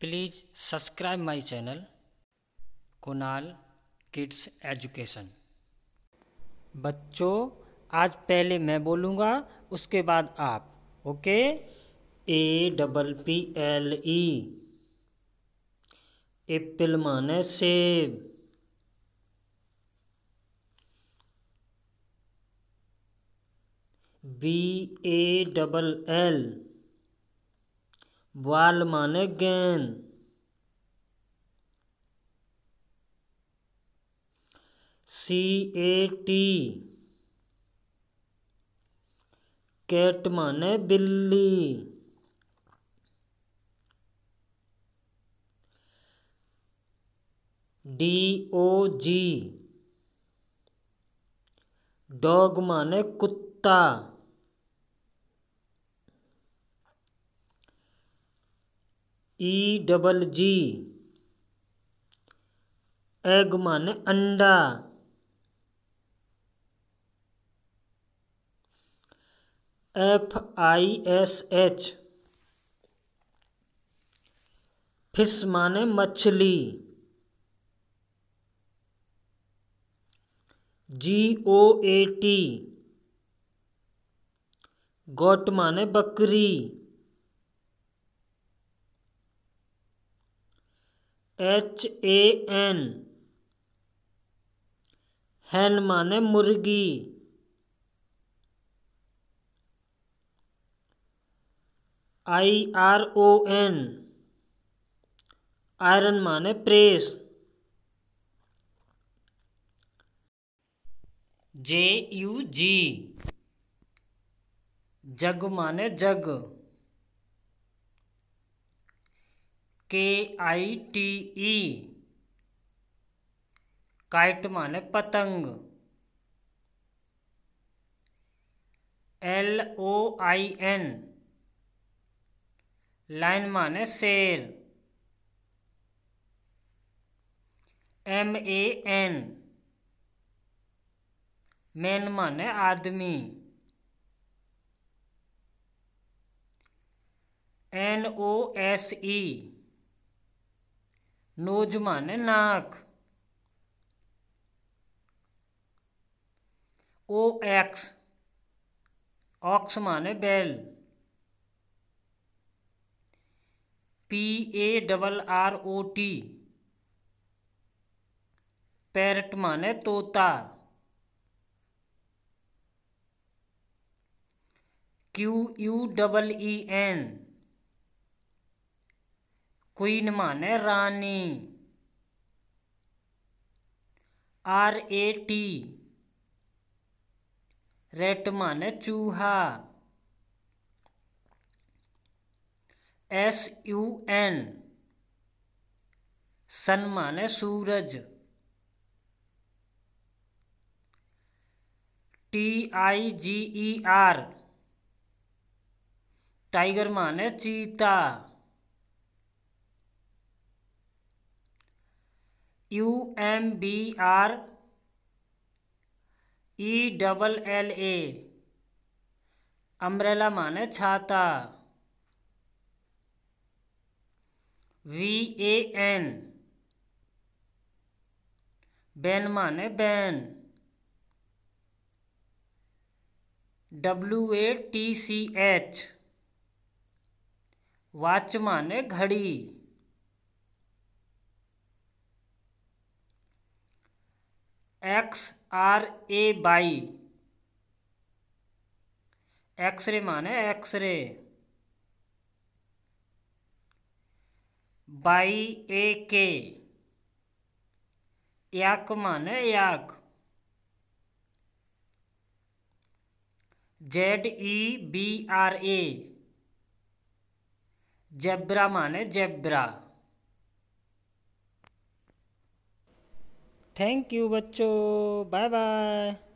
please subscribe my channel Kunal kids education बच्चों आज पहले मैं बोलूँगा उसके बाद आप okay A double P L E apple माने सेब B A double L ball माने गेन सी ए टी कैट माने बिल्ली डी ओ जी डॉग माने कुत्ता ई डबल जी एग माने अंडा F I S H fish माने मछली जी ओ ए टी गोट माने बकरी एच ए एन हैन माने मुर्गी I R O N iron माने press J U G jug माने jug K I T E kite माने पतंग L O I N lion माने शेर एम ए एन मैन माने आदमी N O S E nose माने नाक ओ एक्स ऑक्स माने बेल P A double R O T parrot माने तोता Q U double E N queen माने रानी आर ए टी रेट माने चूहा एस यू एन सन माने सूरज T I ji E R tiger माने चीता you M B R E double L A umbrella माने छाता वी ए एन बैन माने ban W A T C H watch माने घड़ी x R A by x ray है x ray by ए के याक है याक Z E B R A zebra माने zebra thank you बच्चों बाय बाय